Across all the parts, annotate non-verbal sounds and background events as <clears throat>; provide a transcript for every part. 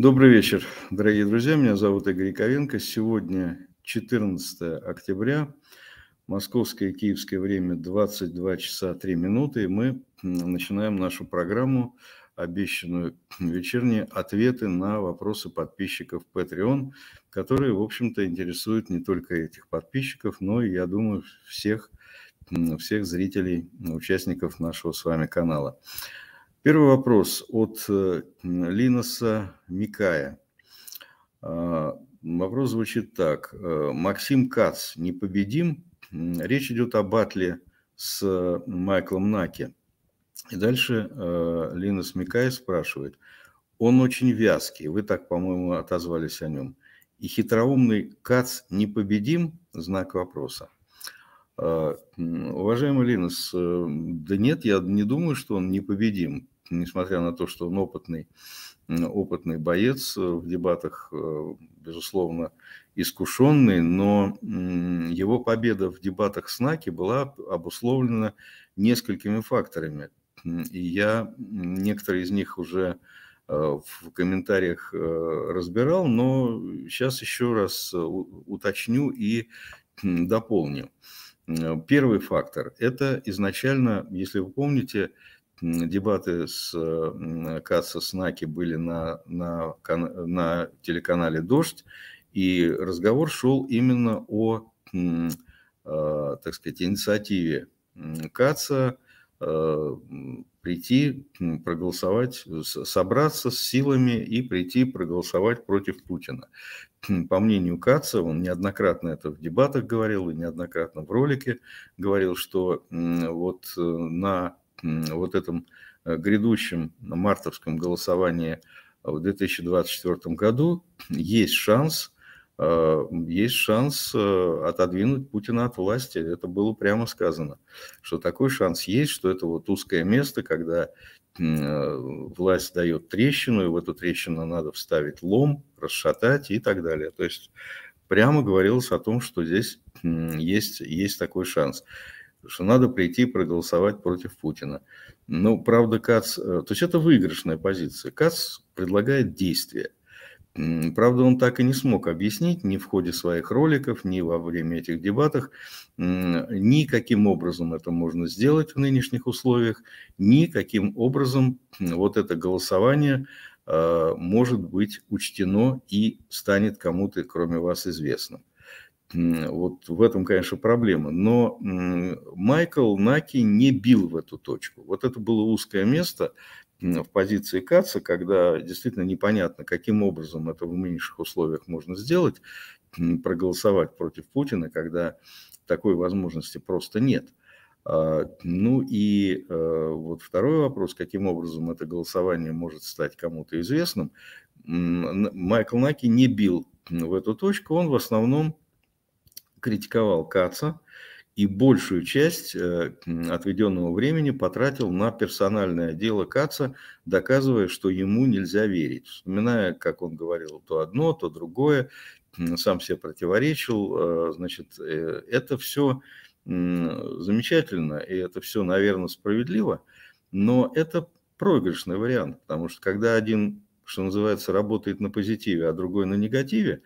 Добрый вечер, дорогие друзья. Меня зовут Игорь Ковенко. Сегодня 14 октября. Московское и киевское время 22 часа 3 минуты. И мы начинаем нашу программу, обещанную вечерние ответы на вопросы подписчиков Patreon, которые, в общем-то, интересуют не только этих подписчиков, но и, я думаю, всех, всех зрителей, участников нашего с вами канала. Первый вопрос от Линоса Микая. А, вопрос звучит так. Э, Максим Кац непобедим. Речь идет о батле с Майклом Наки. И дальше э, Линос Микая спрашивает. Он очень вязкий. Вы так, по-моему, отозвались о нем. И хитроумный Кац непобедим? Знак вопроса. А, уважаемый Линус, э, да нет, я не думаю, что он непобедим, несмотря на то, что он опытный, опытный боец э, в дебатах, э, безусловно, искушенный, но его победа в дебатах с Наки была обусловлена несколькими факторами. И я некоторые из них уже в комментариях разбирал, но сейчас еще раз уточню и дополню. Э, первый фактор – это изначально, если вы помните, дебаты с Каца Снаки были на, на, на телеканале «Дождь», и разговор шел именно о, э, так сказать, инициативе Каца э, прийти, проголосовать, собраться с силами и прийти проголосовать против Путина. <clears throat> по мнению Каца, он неоднократно это в дебатах говорил и неоднократно в ролике говорил, что вот э, на вот этом э, грядущем мартовском голосовании в 2024 году есть шанс, э, есть шанс отодвинуть Путина от власти. Это было прямо сказано, что такой шанс есть, что это вот узкое место, когда Э, власть дает трещину, и в эту трещину надо вставить лом, расшатать и так далее. То есть прямо говорилось о том, что здесь есть, есть такой шанс что надо прийти и проголосовать против Путина. Но, ну, правда, Кац... Э, то есть это выигрышная позиция. Кац предлагает действия. Правда, он так и не смог объяснить ни в ходе своих роликов, ни во время этих дебатов, никаким образом это можно сделать в нынешних условиях, никаким образом вот это голосование а, может быть учтено и станет кому-то, кроме вас, известным. Вот в этом, конечно, проблема. Но Майкл Наки не бил в эту точку. Вот это было узкое место, в позиции Каца, когда действительно непонятно, каким образом это в меньших условиях можно сделать, проголосовать против Путина, когда такой возможности просто нет. А, ну и э, вот второй вопрос, каким образом это голосование может стать кому-то известным. Майкл Наки не бил в эту точку, он в основном критиковал Каца, и большую часть э, отведенного времени потратил на персональное дело Каца, доказывая, что ему нельзя верить. Вспоминая, как он говорил, то одно, то другое, сам себе противоречил. Э, значит, э, это все замечательно, и это все, наверное, справедливо, но это проигрышный вариант, потому что когда один, что называется, работает на позитиве, а другой на негативе,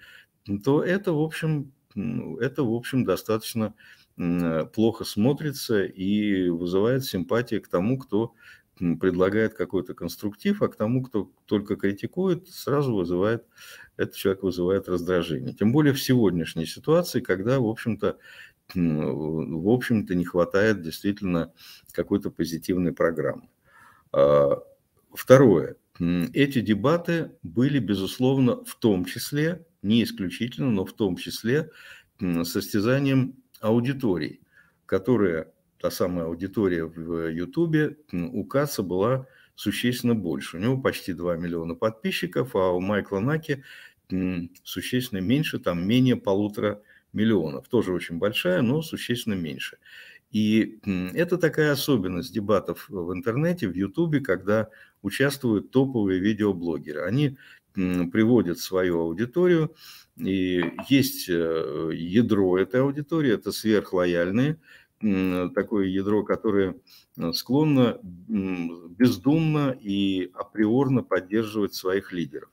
то это, в общем, это, в общем, достаточно Э, плохо смотрится и вызывает симпатии к тому, кто предлагает какой-то конструктив, а к тому, кто только критикует, сразу вызывает, этот человек вызывает раздражение. Тем более в сегодняшней ситуации, когда, в общем-то, в общем-то, не хватает действительно какой-то позитивной программы. А, второе. Эти дебаты были, безусловно, в том числе, не исключительно, но в том числе состязанием аудиторий, которая, та самая аудитория в Ютубе, у Каца была существенно больше. У него почти 2 миллиона подписчиков, а у Майкла Наки существенно меньше, там менее полутора миллионов. Тоже очень большая, но существенно меньше. И это такая особенность дебатов в интернете, в Ютубе, когда участвуют топовые видеоблогеры. Они приводит свою аудиторию, и есть э, ядро этой аудитории, это сверхлояльные, такое ядро, которое э, склонно бездумно и априорно поддерживать своих лидеров.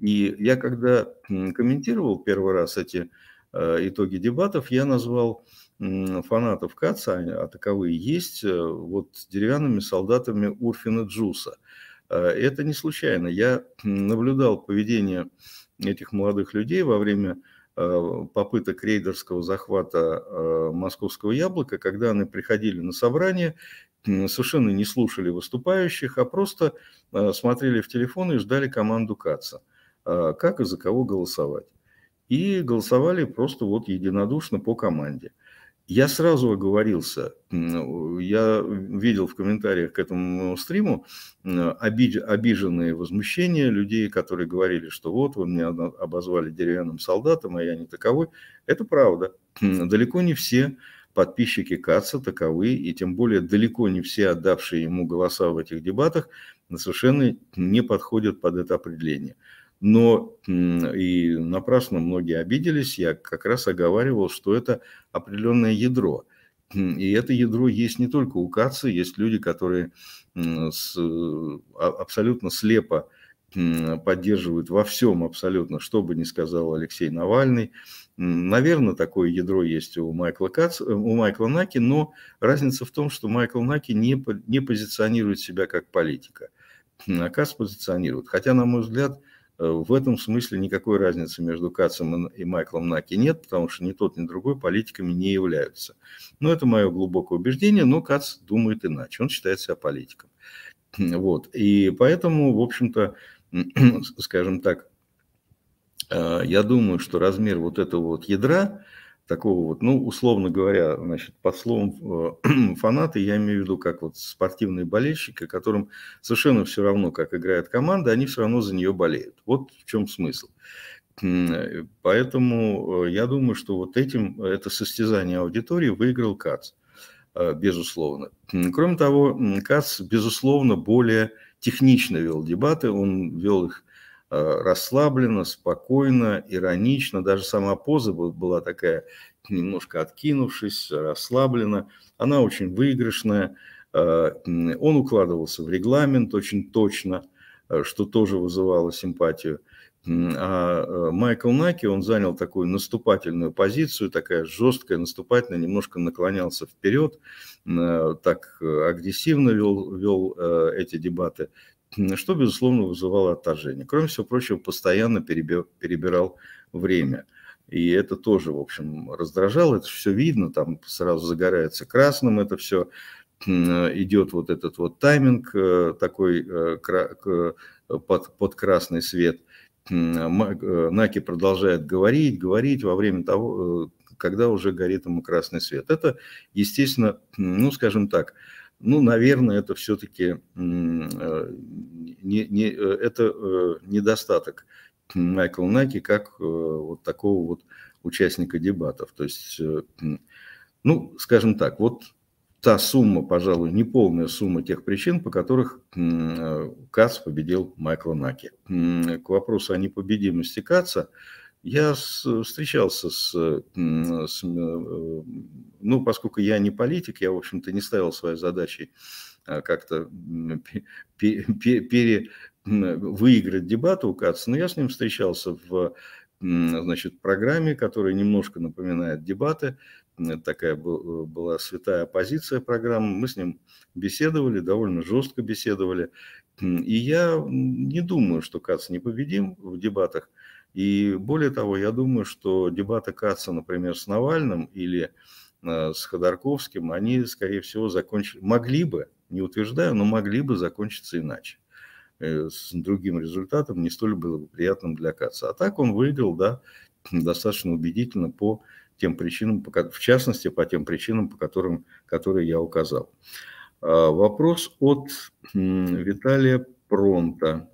И я когда комментировал первый раз эти э, итоги дебатов, я назвал фанатов Каца, а таковые есть, вот деревянными солдатами Урфина Джуса – а это не случайно. Я наблюдал поведение этих молодых людей во время а, попыток рейдерского захвата а, московского яблока, когда они приходили на собрание, совершенно не слушали выступающих, а просто смотрели в телефон и ждали команду Каца, как и за кого голосовать. И голосовали просто вот единодушно по команде – я сразу оговорился, я видел в комментариях к этому стриму обид, обиженные возмущения людей, которые говорили, что вот вы меня обозвали деревянным солдатом, а я не таковой. Это правда. Далеко не все подписчики Каца таковы, и тем более далеко не все отдавшие ему голоса в этих дебатах совершенно не подходят под это определение но и напрасно многие обиделись, я как раз оговаривал, что это определенное ядро. И это ядро есть не только у КАЦИ, есть люди, которые с, а, абсолютно слепо поддерживают во всем абсолютно, что бы ни сказал Алексей Навальный. Наверное, такое ядро есть у Майкла, Кац, э, у Майкла Наки, но разница в том, что Майкл Наки не, не позиционирует себя как политика. А Кац позиционирует. Хотя, на мой взгляд, Э, в этом смысле никакой разницы между Кацем и Майклом Наки нет, потому что ни тот, ни другой политиками не являются. Но это мое глубокое убеждение, но Кац думает иначе, он считает себя политиком. <clears throat> Вот. И поэтому, в общем-то, <clears throat> скажем так, э, я думаю, что размер вот этого вот ядра, такого вот, ну, условно говоря, значит, под словом э, <clears throat> фанаты я имею в виду как вот спортивные болельщики, которым совершенно все равно, как играет команда, они все равно за нее болеют. Вот в чем смысл. Э, поэтому э, я думаю, что вот этим, это состязание аудитории выиграл Кац, безусловно. Кроме того, Кац, безусловно, более технично вел дебаты, он вел их Э, расслабленно, спокойно, иронично. Даже сама поза была такая, немножко откинувшись, расслабленно. Она очень выигрышная. Э, он укладывался в регламент очень точно, э, что тоже вызывало симпатию. А Майкл Наки, он занял такую наступательную позицию, такая жесткая, наступательная, немножко наклонялся вперед, так агрессивно вел, вел эти дебаты что, безусловно, вызывало отторжение. Кроме всего прочего, постоянно перебирал время. И это тоже, в общем, раздражало. Это все видно, там сразу загорается красным это все. Э, Идет вот этот вот тайминг э, такой э, под, под красный свет. Наки продолжает говорить, говорить во время того, когда уже горит ему красный свет. Это, естественно, ну, скажем так, ну, наверное, это все-таки э, не, не, э, это э, недостаток Майкла Наки как вот такого вот участника дебатов. То есть, ну, скажем так, вот та сумма, пожалуй, неполная сумма тех причин, по которых Кац победил Майкла Наки. К вопросу о непобедимости Каца – я э, встречался с, э, с... Э, ну, поскольку я не политик, я, в общем-то, не ставил своей задачей а, как-то пере, выиграть дебаты у Каца, но я с ним встречался в значит, программе, которая немножко напоминает дебаты. Такая была святая оппозиция программы. Мы с ним беседовали, довольно жестко беседовали. И я не думаю, что Кац непобедим в дебатах – и более того, я думаю, что дебаты Каца, например, с Навальным или э, с Ходорковским, они, скорее всего, закончили, могли бы, не утверждаю, но могли бы закончиться иначе э, с другим результатом, не столь было бы приятным для Каца. А так он выиграл, да, достаточно убедительно по тем причинам, в частности, по тем причинам, по которым, которые я указал. А вопрос от Виталия Пронта.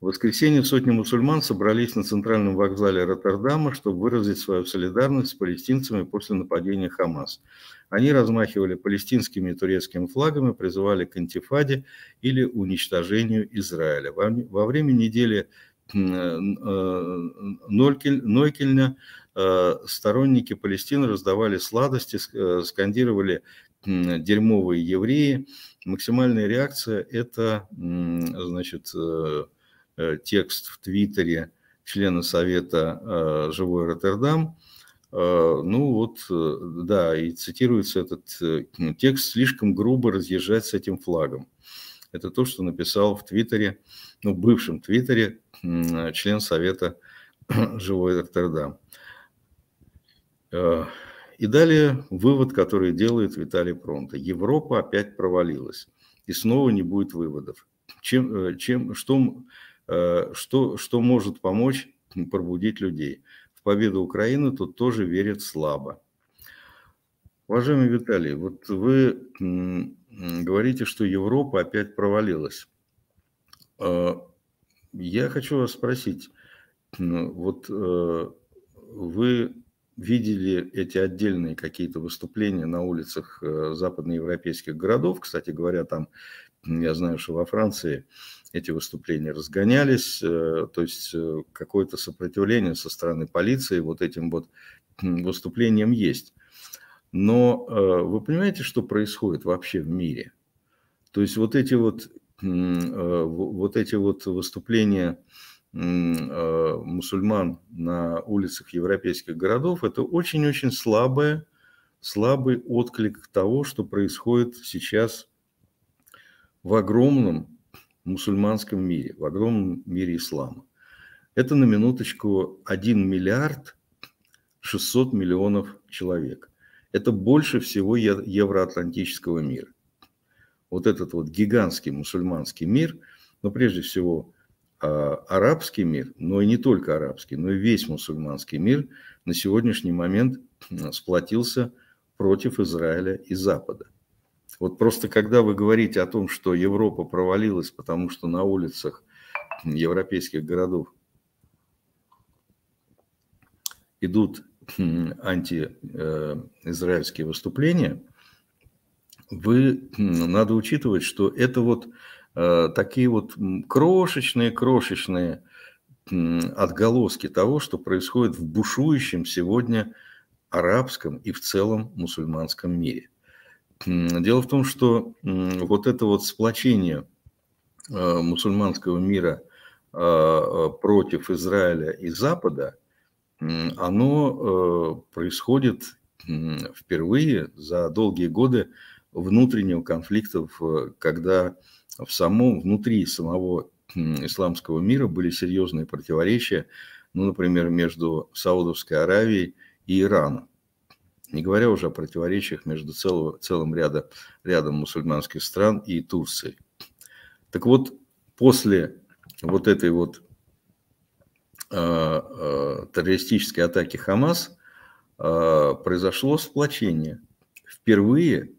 В воскресенье сотни мусульман собрались на центральном вокзале Роттердама, чтобы выразить свою солидарность с палестинцами после нападения Хамас. Они размахивали палестинскими и турецкими флагами, призывали к антифаде или уничтожению Израиля. Во время недели э, э, Нойкельня э, сторонники Палестины раздавали сладости, скандировали «дерьмовые евреи». Максимальная реакция – это, значит, Э, текст в Твиттере члена Совета э, «Живой Роттердам», э, ну вот, да, и цитируется этот текст «Слишком грубо разъезжать с этим флагом». Это то, что написал в Твиттере, ну, бывшем Твиттере член Совета <clears throat> «Живой Роттердам». И далее вывод, который делает Виталий Пронто. Европа опять провалилась. И снова не будет выводов. Чем, чем, что, Э, что, что может помочь пробудить людей? В победу Украины тут тоже верят слабо. Уважаемый Виталий, вот вы говорите, что Европа опять провалилась. Э, я хочу вас спросить, ну, вот э, вы видели эти отдельные какие-то выступления на улицах западноевропейских городов, кстати говоря, там, я знаю, что во Франции эти выступления разгонялись, э, то есть э, какое-то сопротивление со стороны полиции вот этим вот выступлением есть. Но э, вы понимаете, что происходит вообще в мире? То есть вот эти вот, вот, эти вот выступления мусульман на улицах европейских городов – это очень-очень слабое, слабый отклик того, что происходит сейчас в огромном мусульманском мире, в огромном мире ислама. Это на минуточку 1 миллиард 600 миллионов человек. Это больше всего евроатлантического мира. Вот этот вот гигантский мусульманский мир, но прежде всего а, арабский мир, но и не только арабский, но и весь мусульманский мир на сегодняшний момент сплотился против Израиля и Запада. Вот просто когда вы говорите о том, что Европа провалилась, потому что на улицах европейских городов идут антиизраильские э, выступления, вы надо учитывать, что это вот э, такие вот крошечные-крошечные отголоски того, что происходит в бушующем сегодня арабском и в целом мусульманском мире – Дело в том, что вот это вот сплочение э, мусульманского мира э, э, против Израиля и Запада, оно происходит впервые за долгие годы внутреннего конфликта, когда в самом, внутри самого исламского мира были серьезные противоречия, ну, например, между Саудовской Аравией и Ираном не говоря уже о противоречиях между целого, целым ряда, рядом мусульманских стран и Турцией. Так вот, после вот этой вот э, э, террористической атаки Хамас э, произошло сплочение. Впервые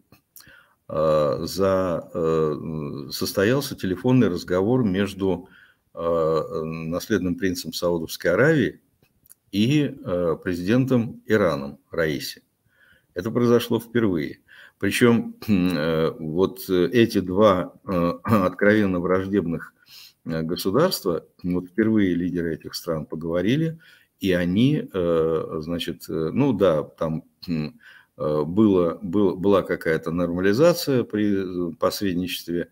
э, за, э, состоялся телефонный разговор между э, наследным принцем Саудовской Аравии и президентом Ираном Раиси. Это произошло впервые. Причем <clears throat> э, вот э, эти два э, <clears throat> откровенно враждебных государства, вот впервые лидеры этих стран поговорили, и они, значит, ну да, там хм, было, была какая-то нормализация при посредничестве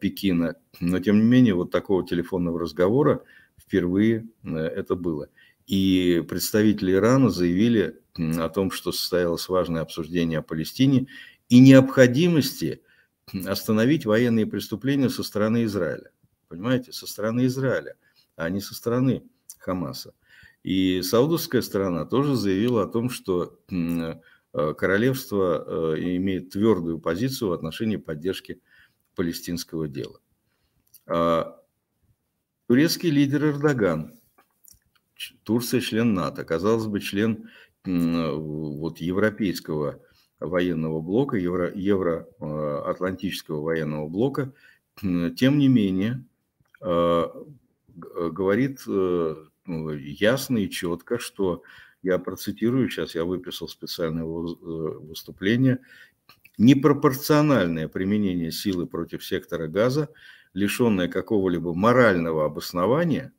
Пекина, но тем не менее вот такого телефонного разговора впервые это было. И представители Ирана заявили о том, что состоялось важное обсуждение о Палестине и необходимости остановить военные преступления со стороны Израиля. Понимаете, со стороны Израиля, а не со стороны Хамаса. И саудовская сторона тоже заявила о том, что э, королевство э, имеет твердую позицию в отношении поддержки палестинского дела. А турецкий лидер Эрдоган Турция член НАТО, казалось бы, член э, вот, европейского военного блока, евро, евроатлантического э, военного блока, тем не менее, э, говорит ну, ясно и четко, что я процитирую сейчас, я выписал специальное выступление, непропорциональное применение силы против сектора газа, лишенное какого-либо морального обоснования –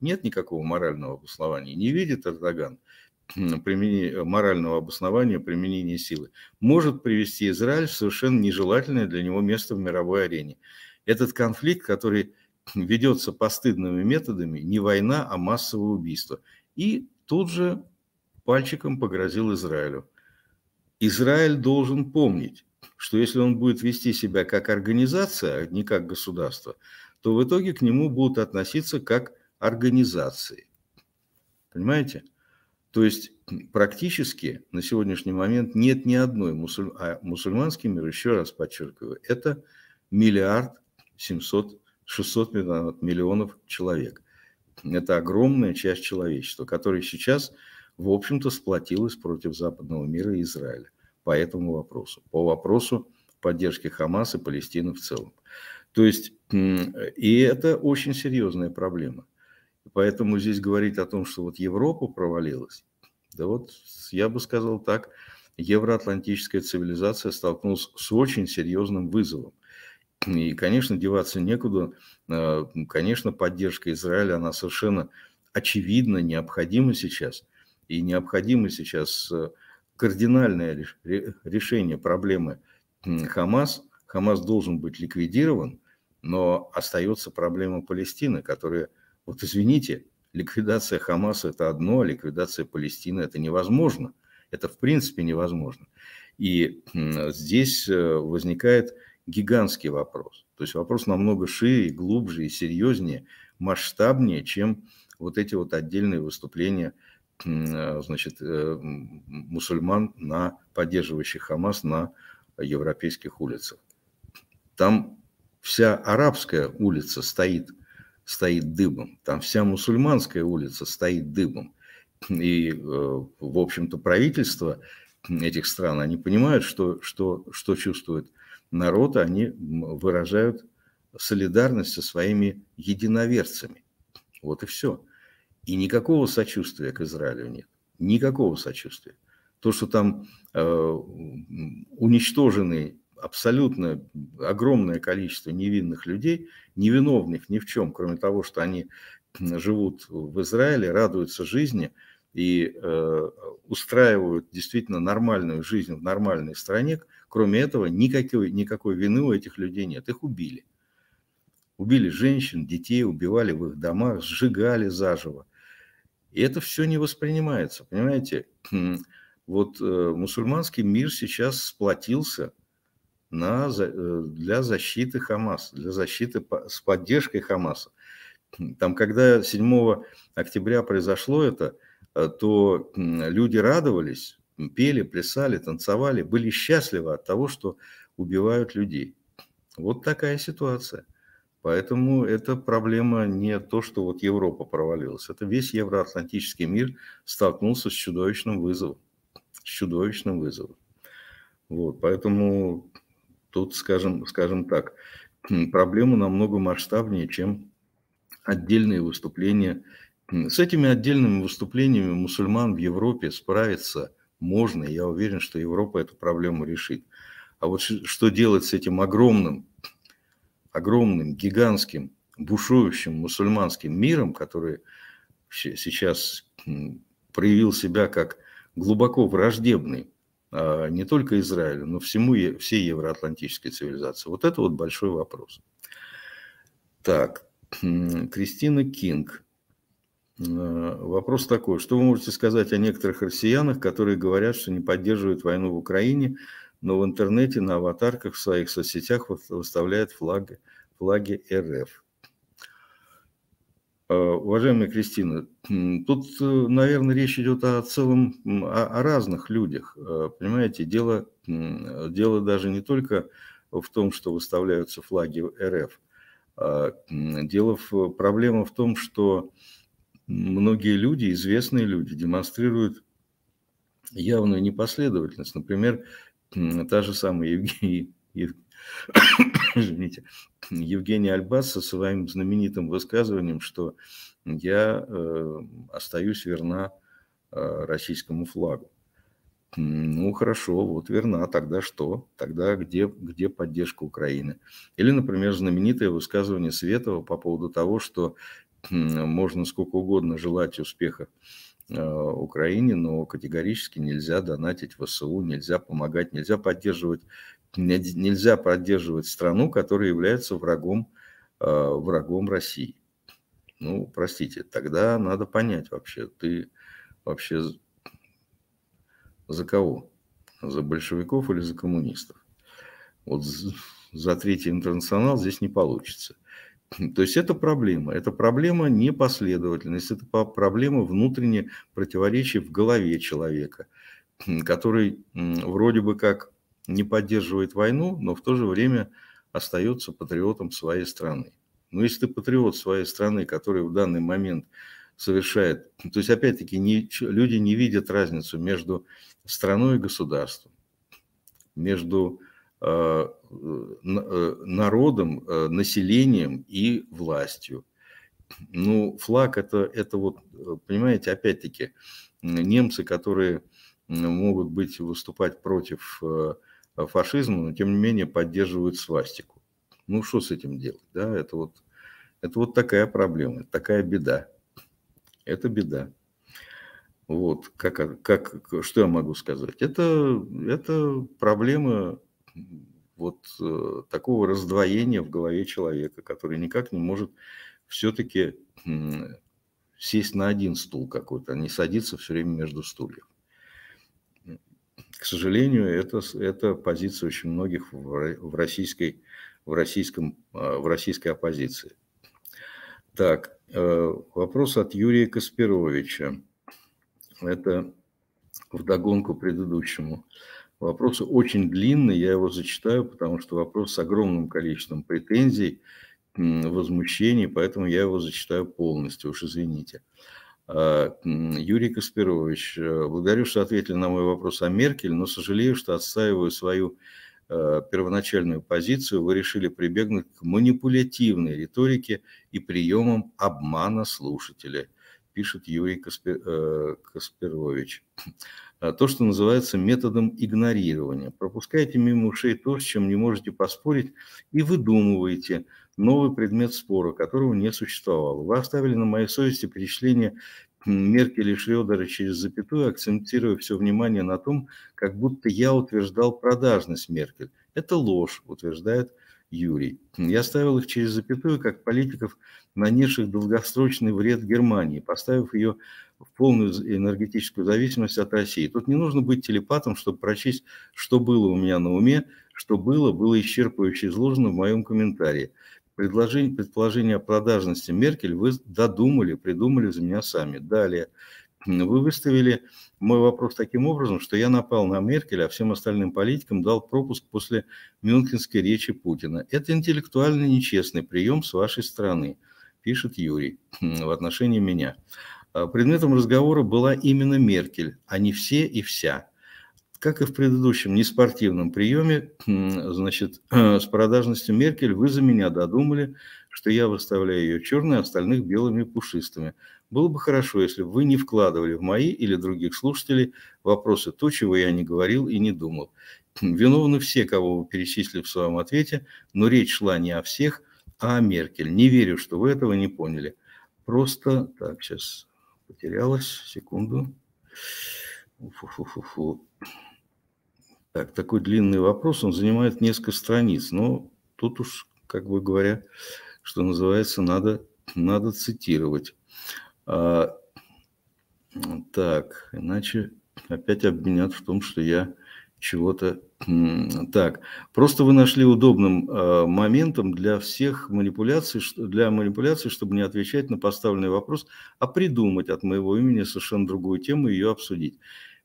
нет никакого морального обоснования. Не видит Эрдоган <clears throat> применение, э, морального обоснования применения силы. Может привести Израиль в совершенно нежелательное для него место в мировой арене. Этот конфликт, который <clears throat> ведется постыдными методами, не война, а массовое убийство. И тут же пальчиком погрозил Израилю. Израиль должен помнить, что если он будет вести себя как организация, а не как государство, то в итоге к нему будут относиться как организации. Понимаете? То есть практически на сегодняшний момент нет ни одной мусуль... а мусульманский мир, еще раз подчеркиваю, это миллиард семьсот шестьсот миллионов, миллионов человек. Это огромная часть человечества, которая сейчас, в общем-то, сплотилась против западного мира и Израиля по этому вопросу, по вопросу поддержки Хамаса и Палестины в целом. То есть, и это очень серьезная проблема – Поэтому здесь говорить о том, что вот Европа провалилась, да вот я бы сказал так, евроатлантическая цивилизация столкнулась с очень серьезным вызовом. И, конечно, деваться некуда. Э, конечно, поддержка Израиля, она совершенно очевидна, необходима сейчас. И необходимо сейчас э, кардинальное решение проблемы Хамас. Хамас должен быть ликвидирован, но остается проблема Палестины, которая – вот извините, ликвидация Хамаса – это одно, а ликвидация Палестины – это невозможно. Это в принципе невозможно. И здесь э, возникает гигантский вопрос. То есть вопрос намного шире, глубже и серьезнее, масштабнее, чем вот эти вот отдельные выступления э, значит, э, мусульман, на поддерживающих Хамас на европейских улицах. Там вся арабская улица стоит – стоит дыбом. Там вся мусульманская улица стоит дыбом. И, э, в общем-то, правительство этих стран, они понимают, что, что, что чувствует народ, они выражают солидарность со своими единоверцами. Вот и все. И никакого сочувствия к Израилю нет. Никакого сочувствия. То, что там э, уничтожены абсолютно огромное количество невинных людей, невиновных ни в чем, кроме того, что они живут в Израиле, радуются жизни и э, устраивают действительно нормальную жизнь в нормальной стране. Кроме этого, никакой, никакой вины у этих людей нет. Их убили. Убили женщин, детей, убивали в их домах, сжигали заживо. И это все не воспринимается, понимаете? Вот э, мусульманский мир сейчас сплотился – на, э, для защиты Хамаса, для защиты с поддержкой Хамаса. Там, когда 7 октября произошло это, э, то люди радовались, пели, плясали, танцевали, были счастливы от того, что убивают людей. Вот такая ситуация. Поэтому эта проблема не то, что вот Европа провалилась. Это весь евроатлантический мир столкнулся с чудовищным вызовом. С чудовищным вызовом. Вот, поэтому Тут, скажем, скажем так, <clears throat> проблема намного масштабнее, чем отдельные выступления. С этими отдельными выступлениями мусульман в Европе справиться можно. Я уверен, что Европа эту проблему решит. А вот что делать с этим огромным, огромным, гигантским, бушующим мусульманским миром, который сейчас проявил себя как глубоко враждебный а, не только Израилю, но всему, всей евроатлантической цивилизации. Вот это вот большой вопрос. Так, Кристина Кинг. А, вопрос такой. Что вы можете сказать о некоторых россиянах, которые говорят, что не поддерживают войну в Украине, но в интернете на аватарках в своих соцсетях выставляют флаги, флаги РФ? Э, уважаемая Кристина, тут, э, наверное, речь идет о целом, о, о разных людях. Э, понимаете, дело, дело даже не только в том, что выставляются флаги РФ. Дело в, проблема в том, что многие люди, известные люди, демонстрируют явную непоследовательность. Например, та же самая Евгения Ев... <coughs> Извините. Евгения Альбас со своим знаменитым высказыванием, что я э, остаюсь верна э, российскому флагу. Ну хорошо, вот верна, тогда что? Тогда где, где поддержка Украины? Или, например, знаменитое высказывание Светова по поводу того, что можно сколько угодно желать успеха э, Украине, но категорически нельзя донатить ВСУ, нельзя помогать, нельзя поддерживать Нельзя поддерживать страну, которая является врагом, э, врагом России. Ну, простите, тогда надо понять вообще, ты вообще за кого? За большевиков или за коммунистов? Вот за третий интернационал здесь не получится. <clears throat> То есть это проблема. Это проблема непоследовательности, это проблема внутренне противоречия в голове человека, <clears throat> который вроде бы как не поддерживает войну, но в то же время остается патриотом своей страны. Но если ты патриот своей страны, который в данный момент совершает, то есть опять-таки не, люди не видят разницу между страной и государством, между э, э народом, э, населением и властью. Ну, флаг это, это вот, э, понимаете, опять-таки, немцы, которые могут быть выступать против э, Э, фашизма, но тем не менее поддерживают свастику. Ну, что с этим делать? Да, это вот, это вот такая проблема, такая беда. Это беда. Вот, как, как, что я могу сказать? Это, это проблема вот э, такого раздвоения в голове человека, который никак не может все-таки э, сесть на один стул какой-то, а не садиться все время между стульев. К сожалению, это, это позиция очень многих в российской, в, российском, а, в российской оппозиции. Так, э, вопрос от Юрия Каспировича. Это вдогонку предыдущему Вопрос Очень длинный, я его зачитаю, потому что вопрос с огромным количеством претензий, возмущений, поэтому я его зачитаю полностью, уж Извините. Э, Юрий Каспирович, э, благодарю, что ответили на мой вопрос о Меркель, но сожалею, что отстаиваю свою э, первоначальную позицию, вы решили прибегнуть к манипулятивной риторике и приемам обмана слушателя, пишет Юрий Каспер... А, то, что называется методом игнорирования. Пропускаете мимо ушей то, с чем не можете поспорить, и выдумываете новый предмет спора, которого не существовало. Вы оставили на моей совести перечисление Меркель и Шредера через запятую, акцентируя все внимание на том, как будто я утверждал продажность Меркель. Это ложь, утверждает Юрий. Я ставил их через запятую, как политиков, нанесших долгосрочный вред Германии, поставив ее в полную энергетическую зависимость от России. Тут не нужно быть телепатом, чтобы прочесть, что было у меня на уме, что было, было исчерпывающе изложено в моем комментарии. Предложение, предположение о продажности Меркель вы додумали, придумали за меня сами. Далее. Вы выставили мой вопрос таким образом, что я напал на Меркель, а всем остальным политикам дал пропуск после мюнхенской речи Путина. Это интеллектуально нечестный прием с вашей стороны, пишет Юрий в отношении меня. Э, предметом разговора была именно Меркель, а не все и вся. Как и в предыдущем неспортивном приеме, значит, <clears throat> с продажностью Меркель вы за меня додумали, что я выставляю ее черной, а остальных белыми и пушистыми. Было бы хорошо, если бы вы не вкладывали в мои или других слушателей вопросы то, чего я не говорил и не думал. Виновны все, кого вы перечислили в своем ответе, но речь шла не о всех, а о Меркель. Не верю, что вы этого не поняли. Просто так, сейчас потерялась. Секунду. Фу-фу-фу-фу. Так, такой длинный вопрос, он занимает несколько страниц, но тут уж, как бы говоря, что называется, надо, надо цитировать. А, так, иначе опять обвинят в том, что я чего-то так. Просто вы нашли удобным э, моментом для всех манипуляций, для манипуляций, чтобы не отвечать на поставленный вопрос, а придумать от моего имени совершенно другую тему и ее обсудить.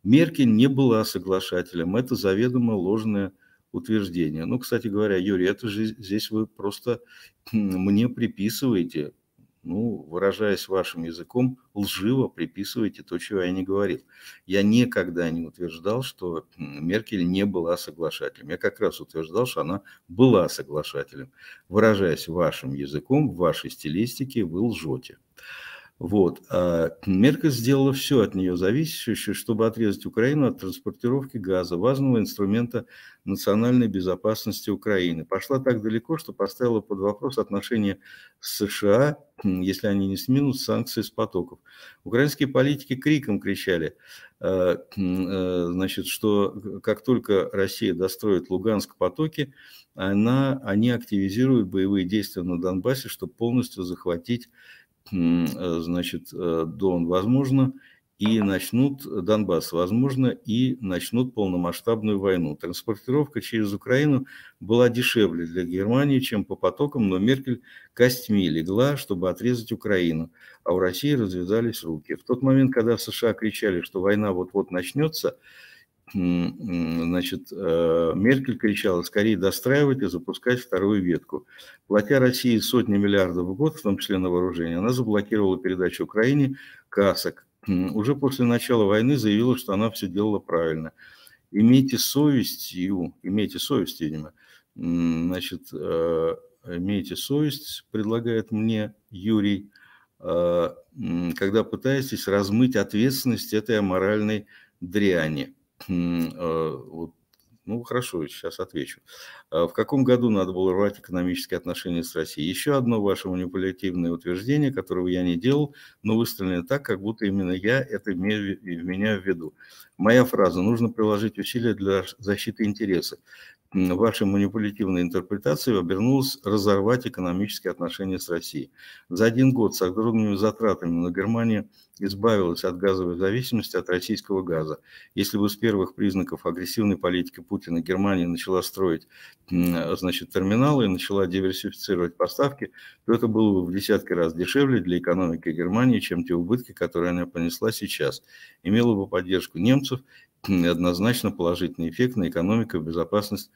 Меркель не была соглашателем. Это заведомо ложное утверждение. Ну, кстати говоря, Юрий, это же здесь вы просто мне приписываете ну, выражаясь вашим языком, лживо приписываете то, чего я не говорил. Я никогда не утверждал, что Меркель не была соглашателем. Я как раз утверждал, что она была соглашателем. Выражаясь вашим языком, в вашей стилистике, вы лжете. Вот. А Меркель сделала все от нее зависящее, чтобы отрезать Украину от транспортировки газа, важного инструмента национальной безопасности Украины. Пошла так далеко, что поставила под вопрос отношения США, если они не снимут санкции с потоков. Украинские политики криком кричали, а, а, значит, что как только Россия достроит Луганск потоки, она, они активизируют боевые действия на Донбассе, чтобы полностью захватить Э, значит, э, Дон, возможно, и начнут э, Донбасс, возможно, и начнут полномасштабную войну. Транспортировка через Украину была дешевле для Германии, чем по потокам, но Меркель костьми легла, чтобы отрезать Украину, а у России развязались руки. В тот момент, когда США кричали, что война вот-вот начнется, значит, э, Меркель кричала скорее достраивать и запускать вторую ветку. Платя России сотни миллиардов в год, в том числе на вооружение, она заблокировала передачу Украине касок. Уже после начала войны заявила, что она все делала правильно. Имейте совесть, имейте совесть, видимо, значит, э, имейте совесть, предлагает мне Юрий, э, когда пытаетесь размыть ответственность этой аморальной дряни. Э, вот, ну, хорошо, сейчас отвечу. А в каком году надо было рвать экономические отношения с Россией? Еще одно ваше манипулятивное утверждение, которого я не делал, но выставлено так, как будто именно я это имею в меня в виду. Моя фраза «нужно приложить усилия для защиты интереса» вашей манипулятивной интерпретации обернулось разорвать экономические отношения с Россией. За один год с огромными затратами на Германию избавилась от газовой зависимости от российского газа. Если бы с первых признаков агрессивной политики Путина Германия начала строить значит, терминалы и начала диверсифицировать поставки, то это было бы в десятки раз дешевле для экономики Германии, чем те убытки, которые она понесла сейчас. Имела бы поддержку немцев однозначно положительный эффект на экономику и безопасность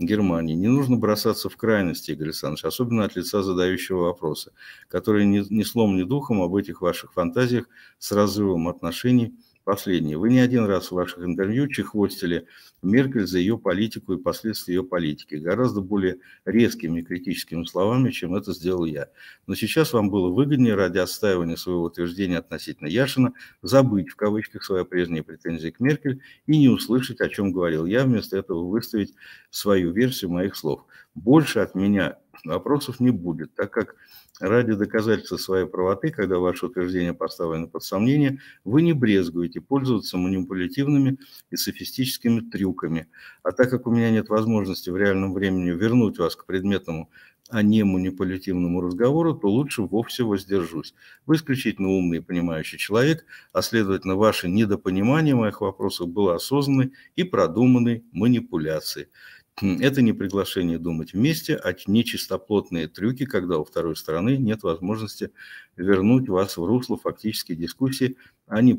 Германии. Не нужно бросаться в крайности, Игорь Александрович, особенно от лица задающего вопроса, который ни, ни слом, ни духом об этих ваших фантазиях с разрывом отношений – Последнее. Вы не один раз в ваших интервью чехвостили Меркель за ее политику и последствия ее политики. Гораздо более резкими и критическими словами, чем это сделал я. Но сейчас вам было выгоднее ради отстаивания своего утверждения относительно Яшина забыть, в кавычках, свои прежние претензии к Меркель и не услышать, о чем говорил я, вместо этого выставить свою версию моих слов. Больше от меня Вопросов не будет, так как ради доказательства своей правоты, когда ваше утверждение поставлено под сомнение, вы не брезгуете пользоваться манипулятивными и софистическими трюками. А так как у меня нет возможности в реальном времени вернуть вас к предметному, а не манипулятивному разговору, то лучше вовсе воздержусь. Вы исключительно умный и понимающий человек, а следовательно, ваше недопонимание моих вопросов было осознанной и продуманной манипуляцией. Это не приглашение думать вместе, а нечистоплотные трюки, когда у второй стороны нет возможности вернуть вас в русло фактической дискуссии, а не,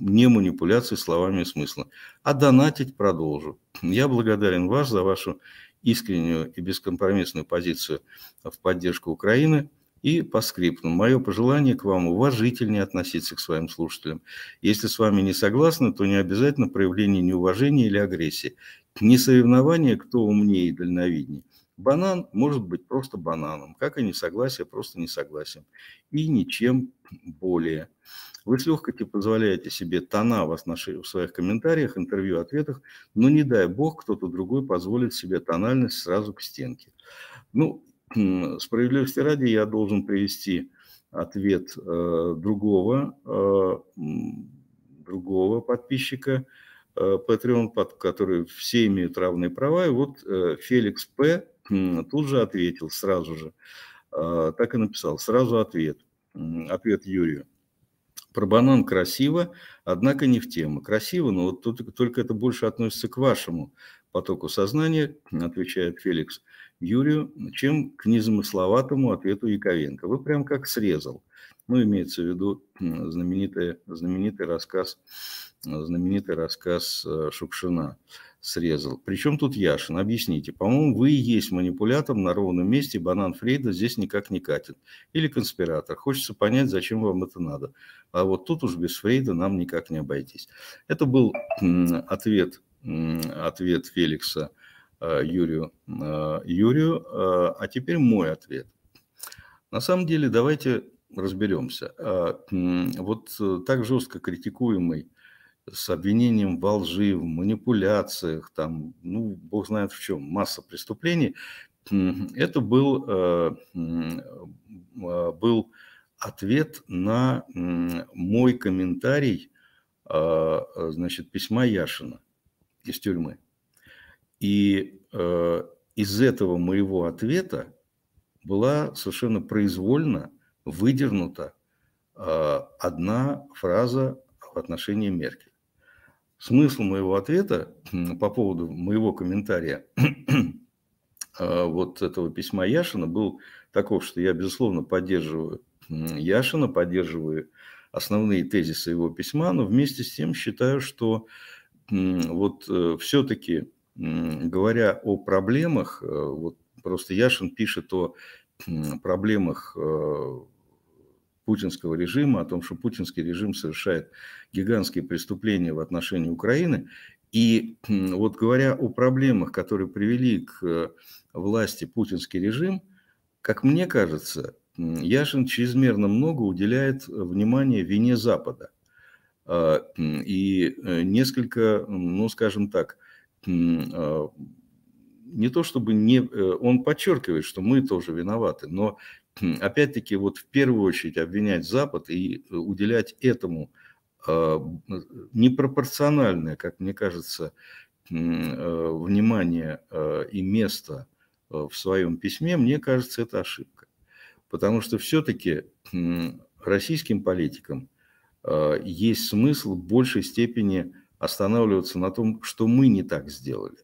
не манипуляции словами и смысла. А донатить продолжу. Я благодарен вас за вашу искреннюю и бескомпромиссную позицию в поддержку Украины – и по скриптам. Мое пожелание к вам уважительнее относиться к своим слушателям. Если с вами не согласны, то не обязательно проявление неуважения или агрессии. Не соревнование, кто умнее и дальновиднее. Банан может быть просто бананом, как и несогласие, просто несогласием. И ничем более. Вы с легкостью позволяете себе тона в, в своих комментариях, интервью, ответах, но не дай бог, кто-то другой позволит себе тональность сразу к стенке. Ну, Справедливости ради я должен привести ответ э, другого, э, другого подписчика э, Patreon, под который все имеют равные права. И вот э, Феликс П. тут же ответил сразу же, так и написал, сразу ответ, ответ Юрию. Про банан красиво, однако не в тему. Красиво, но вот тут, только это больше относится к вашему потоку сознания, отвечает Феликс. Юрию, чем к незамысловатому ответу Яковенко. Вы прям как срезал. Ну, имеется в виду знаменитый, знаменитый рассказ, знаменитый рассказ э, Шукшина срезал. Причем тут Яшин? Объясните. По-моему, вы и есть манипулятор на ровном месте, банан Фрейда здесь никак не катит. Или конспиратор. Хочется понять, зачем вам это надо. А вот тут уж без Фрейда нам никак не обойтись. Это был ответ, ответ Феликса Э, Юрию. Э, Юрию, э, а теперь мой ответ. На самом деле, давайте разберемся. Вот так жестко критикуемый с обвинением во лжи, в манипуляциях, там, ну, бог знает в чем, масса преступлений, это был, был ответ на мой комментарий значит, письма Яшина из тюрьмы. И э, из этого моего ответа была совершенно произвольно выдернута э, одна фраза в отношении Меркель. Смысл моего ответа по поводу моего комментария <clears throat> а, вот этого письма Яшина был таков, что я, безусловно, поддерживаю Яшина, поддерживаю основные тезисы его письма, но вместе с тем считаю, что вот э, все-таки говоря о проблемах, э, вот просто Яшин пишет о проблемах э, путинского режима, о том, что путинский режим совершает гигантские преступления в отношении Украины. И вот говоря о проблемах, которые привели к власти путинский режим, как мне кажется, Яшин чрезмерно много уделяет внимания вине Запада. А, и э, несколько, ну скажем так, а, не то чтобы не... Э, он подчеркивает, что мы тоже виноваты, но опять-таки вот в первую очередь обвинять Запад и э, уделять этому а, э, непропорциональное, как мне кажется, внимание а, и место в своем письме, мне кажется, это ошибка. Потому что все-таки российским политикам есть смысл в большей степени останавливаться на том, что мы не так сделали.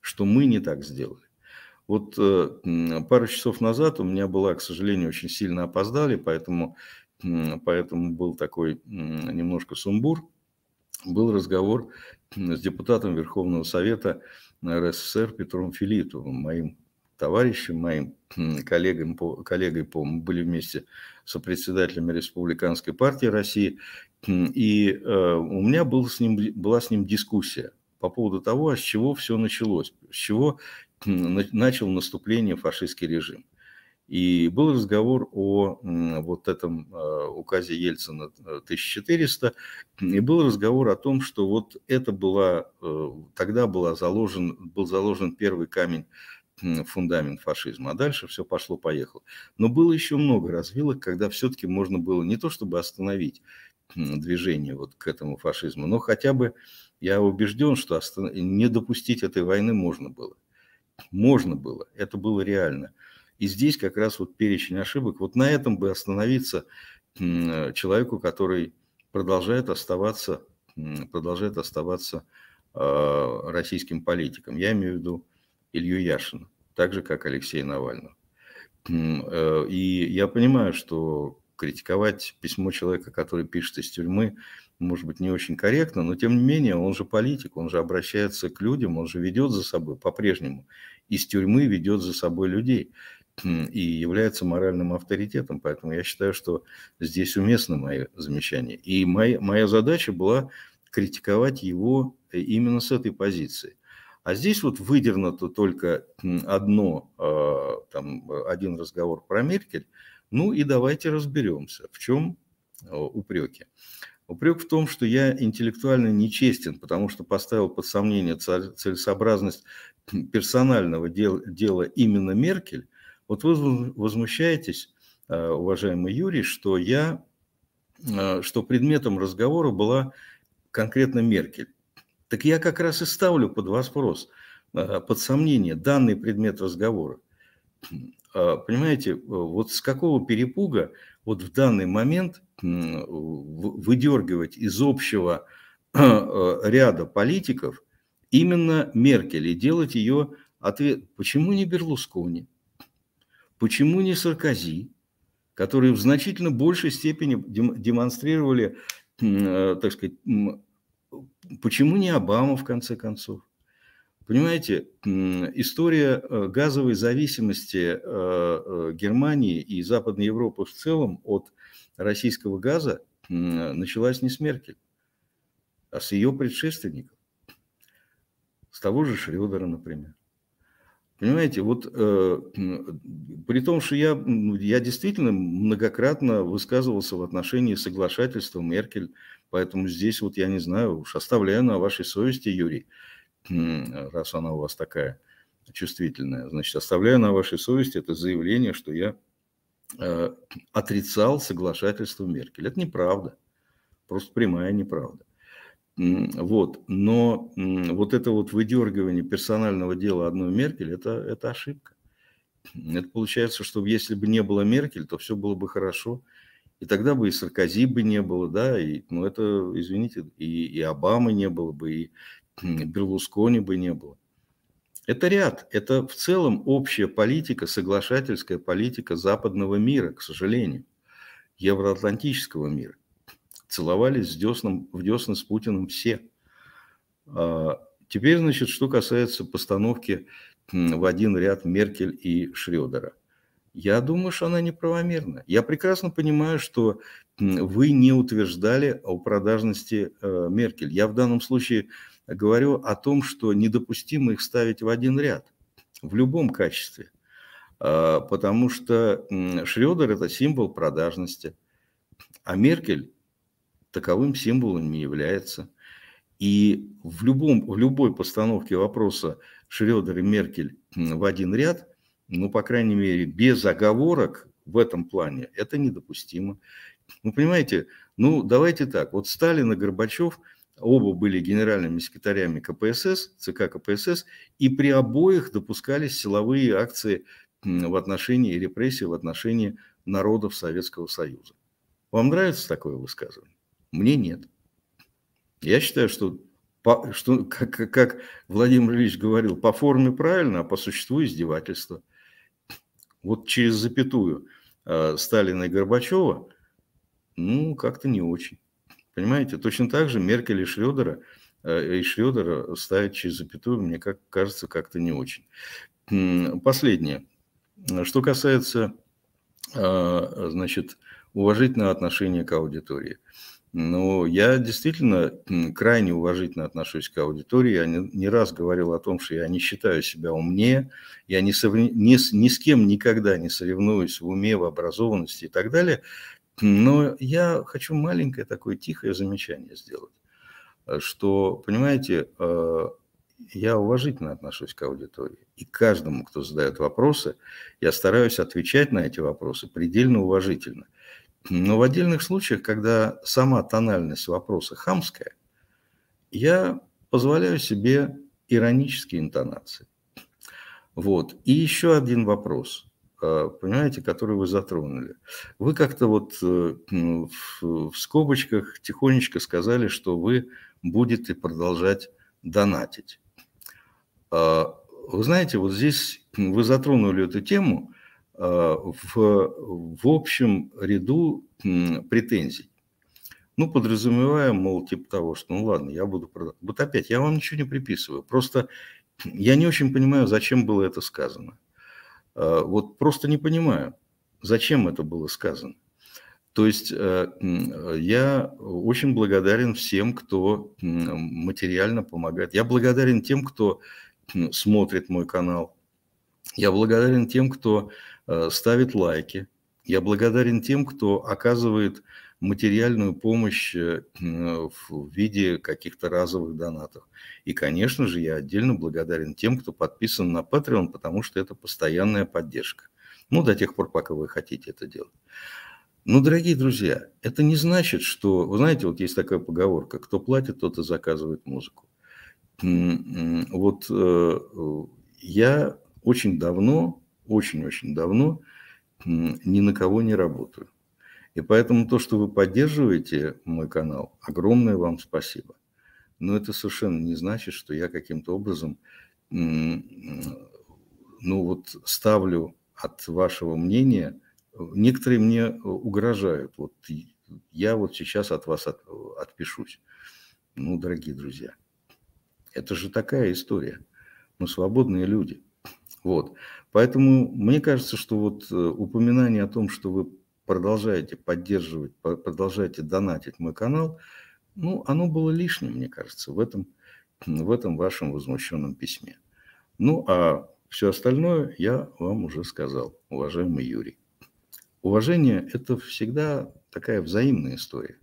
Что мы не так сделали. Вот э, пару часов назад у меня была, к сожалению, очень сильно опоздали, поэтому, поэтому был такой немножко сумбур. Был разговор с депутатом Верховного Совета РСФСР Петром Филитовым, моим товарищем моим, коллегам, по, коллегой по, мы были вместе председателем Республиканской партии России, и э, у меня был с ним, была с ним дискуссия по поводу того, с чего все началось, с чего начал наступление фашистский режим. И был разговор о вот этом э, указе Ельцина 1400, э, и был разговор о том, что вот это была, э, тогда была заложен, был заложен первый камень фундамент фашизма, а дальше все пошло-поехало. Но было еще много развилок, когда все-таки можно было не то чтобы остановить движение вот к этому фашизму, но хотя бы я убежден, что останов... не допустить этой войны можно было. Можно было, это было реально. И здесь как раз вот перечень ошибок. Вот на этом бы остановиться человеку, который продолжает оставаться, продолжает оставаться а, российским политиком. Я имею в виду Илью Яшина, так же, как Алексея Навального. Э, и я понимаю, что критиковать письмо человека, который пишет из тюрьмы, может быть, не очень корректно, но тем не менее он же политик, он же обращается к людям, он же ведет за собой по-прежнему. Из тюрьмы ведет за собой людей и является моральным авторитетом. Поэтому я считаю, что здесь уместно мои замечания. И моя, моя задача была критиковать его э, именно с этой позиции. А здесь вот выдернуто только одно, а, там, э, один разговор про Меркель. Ну и давайте разберемся, в чем а, упреки. Упрек в том, что я интеллектуально нечестен, потому что поставил под сомнение целесообразность персонального дел, дела именно Меркель. Вот вы возмущаетесь, а, уважаемый Юрий, что я, что предметом разговора была конкретно Меркель. Так я как раз и ставлю под вопрос, э, под сомнение данный предмет разговора. Э, понимаете, э, вот с какого перепуга вот в данный момент выдергивать из общего <clears throat> ряда политиков именно Меркель и делать ее ответ. Почему не Берлускони? Почему не Саркози, которые в значительно большей степени демонстрировали, так сказать, Почему не Обама, в конце концов? Понимаете, история э, газовой зависимости э, э, Германии и Западной Европы в целом от российского газа началась не с Меркель, а с ее предшественников. С того же Шредера, например. Понимаете, вот при том, что я, я действительно многократно высказывался в отношении соглашательства Меркель Поэтому здесь вот я не знаю, уж оставляю на вашей совести, Юрий, раз она у вас такая чувствительная. Значит, оставляю на вашей совести это заявление, что я э, отрицал соглашательство Меркель. Это неправда. Просто прямая неправда. Вот. Но вот это вот выдергивание персонального дела одной Меркель, это, это ошибка. Это получается, что если бы не было Меркель, то все было бы хорошо. И тогда бы и Саркози бы не было, да, и, ну это, извините, и, и Обамы не было бы, и Берлускони бы не было. Это ряд, это в целом общая политика, соглашательская политика западного мира, к сожалению, евроатлантического мира. Целовались с десном, в десны с Путиным все. А, теперь, значит, что касается постановки в один ряд Меркель и Шредера. Я думаю, что она неправомерна. Я прекрасно понимаю, что вы не утверждали о продажности э, Меркель. Я в данном случае говорю о том, что недопустимо их ставить в один ряд в любом качестве, а, потому что Шредер – это символ продажности, а Меркель таковым символом не является. И в, любом, в любой постановке вопроса Шредер и Меркель в один ряд – ну, по крайней мере, без оговорок в этом плане, это недопустимо. Ну, понимаете, ну, давайте так, вот Сталин и Горбачев оба были генеральными секретарями КПСС, ЦК КПСС, и при обоих допускались силовые акции в отношении репрессий, в отношении народов Советского Союза. Вам нравится такое высказывание? Мне нет. Я считаю, что, по, что как, как Владимир Ильич говорил, по форме правильно, а по существу издевательство – вот через запятую э, Сталина и Горбачева, ну, как-то не очень. Понимаете, точно так же Меркель и Шредера, э, и Шредера э, ставят через запятую, мне как кажется, как-то не очень. Последнее. Что касается, значит, уважительного отношения к аудитории – но я действительно крайне уважительно отношусь к аудитории. Я не, раз говорил о том, что я не считаю себя умнее, я не сов... ни, с, ни с кем никогда не соревнуюсь в уме, в образованности и так далее. Но я хочу маленькое такое тихое замечание сделать, э, что, понимаете, э, я уважительно отношусь к аудитории. И каждому, кто задает вопросы, я стараюсь отвечать на эти вопросы предельно уважительно – но в отдельных случаях, когда сама тональность вопроса хамская, я позволяю себе иронические интонации. Вот. И еще один вопрос, э, понимаете, который вы затронули. Вы как-то вот э, ну, в скобочках тихонечко сказали, что вы будете продолжать донатить. А, вы знаете, вот здесь вы затронули эту тему, в, в общем ряду претензий. Ну, подразумеваем, мол, типа того, что ну ладно, я буду продавать. Вот опять, я вам ничего не приписываю. Просто я не очень понимаю, зачем было это сказано. А, вот просто не понимаю, зачем это было сказано. То есть э, я очень благодарен всем, кто материально помогает. Я благодарен тем, кто смотрит мой канал. Я благодарен тем, кто Э, ставит лайки. Я благодарен тем, кто оказывает материальную помощь э, э, в виде каких-то разовых донатов. И, конечно же, я отдельно благодарен тем, кто подписан на Patreon, потому что это постоянная поддержка. Ну, до тех пор, пока вы хотите это делать. Но, ну, дорогие друзья, это не значит, что... Вы знаете, вот есть такая поговорка, кто платит, тот и заказывает музыку. Вот я очень давно очень-очень давно ни на кого не работаю. И поэтому то, что вы поддерживаете мой канал, огромное вам спасибо. Но это совершенно не значит, что я каким-то образом ну вот ставлю от вашего мнения, некоторые мне э, угрожают. Вот я вот сейчас от вас от, отпишусь. Ну, дорогие друзья, это же такая история. Мы свободные люди – вот. Поэтому мне кажется, что вот э, упоминание о том, что вы продолжаете поддерживать, продолжаете донатить мой канал, ну, оно было лишним, мне кажется, в этом, в этом вашем возмущенном письме. Ну, а все остальное я вам уже сказал, уважаемый Юрий. Уважение – это всегда такая взаимная история.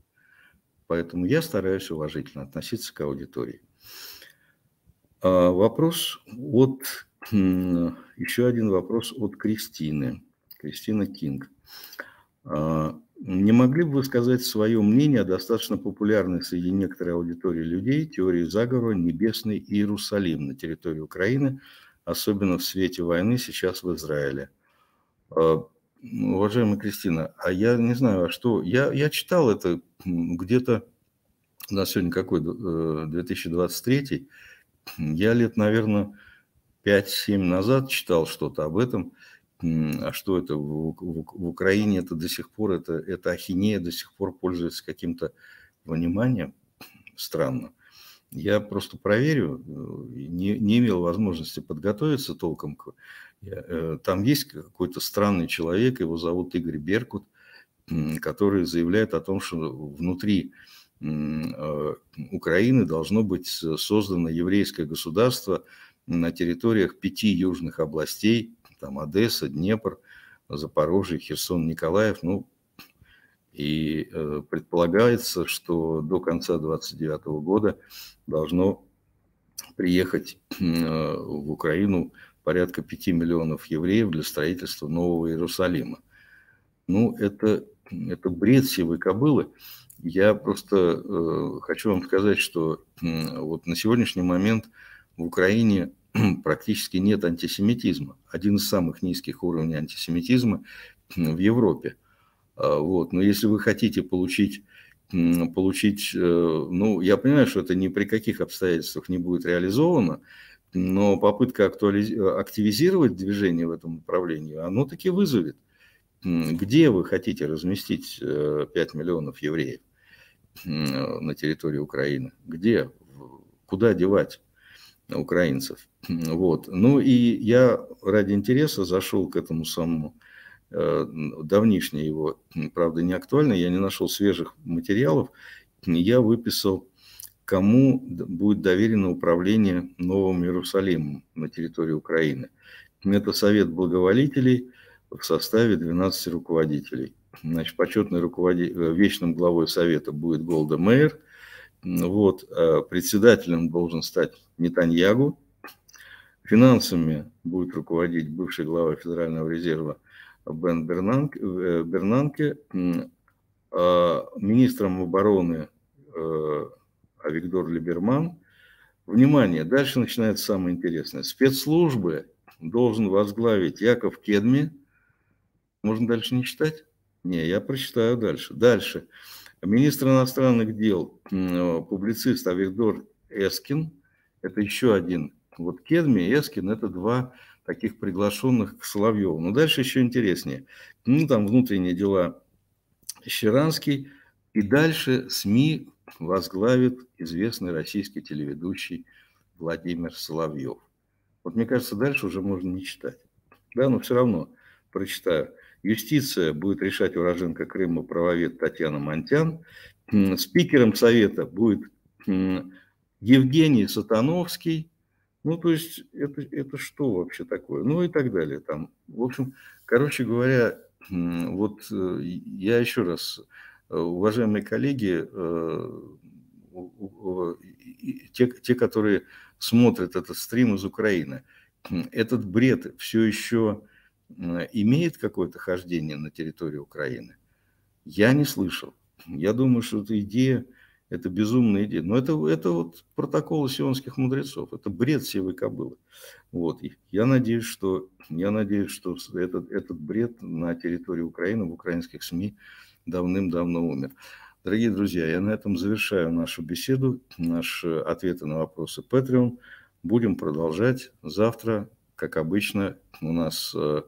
Поэтому я стараюсь уважительно относиться к аудитории. А вопрос от еще один вопрос от Кристины. Кристина Кинг. А, не могли бы вы сказать свое мнение о достаточно популярной среди некоторой аудитории людей теории заговора «Небесный Иерусалим» на территории Украины, особенно в свете войны сейчас в Израиле? А, ну, уважаемая Кристина, а я не знаю, а что... Я, я читал это где-то... У нас сегодня какой? 2023. Э, я лет, наверное, 5-7 назад читал что-то об этом, а что это в, в, в Украине это до сих пор, это, это ахинея до сих пор пользуется каким-то вниманием, странно. Я просто проверю, э, не, не имел возможности подготовиться толком. Э, там есть какой-то странный человек, его зовут Игорь Беркут, который заявляет о том, что внутри э, Украины должно быть создано еврейское государство – на территориях пяти южных областей, там Одесса, Днепр, Запорожье, Херсон, Николаев, ну, и э, предполагается, что до конца 2029 года должно приехать э, в Украину порядка 5 миллионов евреев для строительства Нового Иерусалима. Ну, это, это бред сивой кобылы. Я просто э, хочу вам сказать, что э, вот на сегодняшний момент в Украине <clears throat> практически нет антисемитизма. Один из самых низких уровней антисемитизма в Европе. А, вот. Но если вы хотите получить получить, э, ну, я понимаю, что это ни при каких обстоятельствах не будет реализовано, но попытка актуализ... Э, активизировать движение в этом направлении, оно таки вызовет. Где вы хотите разместить 5 э, миллионов евреев на территории Украины? Где? Куда девать? украинцев. Вот. Ну и я ради интереса зашел к этому самому э, давнишнее его, правда, не актуально, я не нашел свежих материалов, я выписал, кому будет доверено управление Новым Иерусалимом на территории Украины. Это Совет благоволителей в составе 12 руководителей. Значит, почетный руководитель, э, вечным главой Совета будет Голда Мейер, ну вот, э, председателем должен стать Нетаньягу, финансами будет руководить бывший глава Федерального резерва Бен э, Бернанке, Бернанке министром обороны э, Виктор Либерман. Внимание, дальше начинается самое интересное. Спецслужбы должен возглавить Яков Кедми. Можно дальше не читать? Не, я прочитаю дальше. Дальше. Министр иностранных дел, э, публицист Авигдор Эскин, это еще один. Вот Кедми и Эскин – это два таких приглашенных к Соловьеву. Но дальше еще интереснее. Ну, там внутренние дела Щеранский. И дальше СМИ возглавит известный российский телеведущий Владимир Соловьев. Вот мне кажется, дальше уже можно не читать. Да, но все равно прочитаю. Юстиция будет решать уроженка Крыма правовед Татьяна Монтян. Спикером совета будет Евгений Сатановский. Ну, то есть, это, это что вообще такое? Ну и так далее. Там, в общем, короче говоря, вот э, я еще раз, э, уважаемые коллеги, э, те, те, которые смотрят этот стрим из Украины, этот бред все еще Э, имеет какое-то хождение на территории Украины? Я не слышал. Я думаю, что эта идея, это безумная идея. Но это, это вот протокол сионских мудрецов, это бред севы кобылы. Вот. И я надеюсь, что, я надеюсь, что этот, этот бред на территории Украины, в украинских СМИ давным-давно умер. Дорогие друзья, я на этом завершаю нашу беседу, наши ответы на вопросы Patreon. Будем продолжать завтра как обычно, у нас э,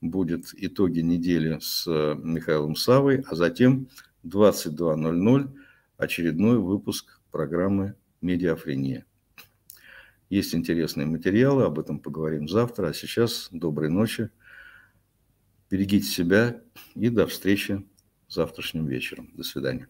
будет итоги недели с э, Михаилом Савой, а затем 22.00 очередной выпуск программы «Медиафрения». Есть интересные материалы, об этом поговорим завтра. А сейчас доброй ночи, берегите себя и до встречи завтрашним вечером. До свидания.